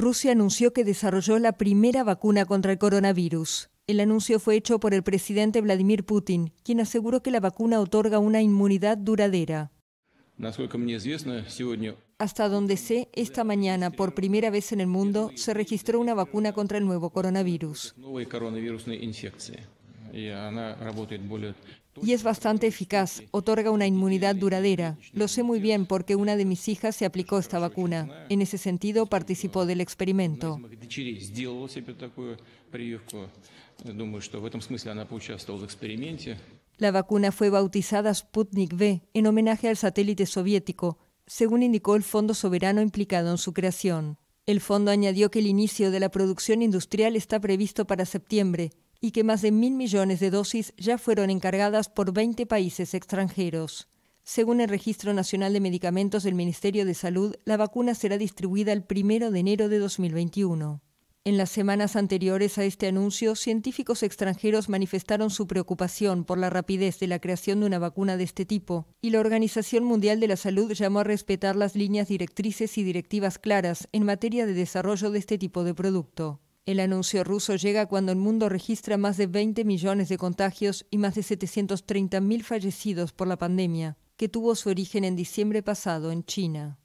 Rusia anunció que desarrolló la primera vacuna contra el coronavirus. El anuncio fue hecho por el presidente Vladimir Putin, quien aseguró que la vacuna otorga una inmunidad duradera. Hasta donde sé, esta mañana, por primera vez en el mundo, se registró una vacuna contra el nuevo coronavirus. Y es bastante eficaz, otorga una inmunidad duradera. Lo sé muy bien porque una de mis hijas se aplicó esta vacuna. En ese sentido participó del experimento. La vacuna fue bautizada Sputnik V en homenaje al satélite soviético, según indicó el fondo soberano implicado en su creación. El fondo añadió que el inicio de la producción industrial está previsto para septiembre, y que más de mil millones de dosis ya fueron encargadas por 20 países extranjeros. Según el Registro Nacional de Medicamentos del Ministerio de Salud, la vacuna será distribuida el primero de enero de 2021. En las semanas anteriores a este anuncio, científicos extranjeros manifestaron su preocupación por la rapidez de la creación de una vacuna de este tipo, y la Organización Mundial de la Salud llamó a respetar las líneas directrices y directivas claras en materia de desarrollo de este tipo de producto. El anuncio ruso llega cuando el mundo registra más de 20 millones de contagios y más de 730.000 fallecidos por la pandemia, que tuvo su origen en diciembre pasado en China.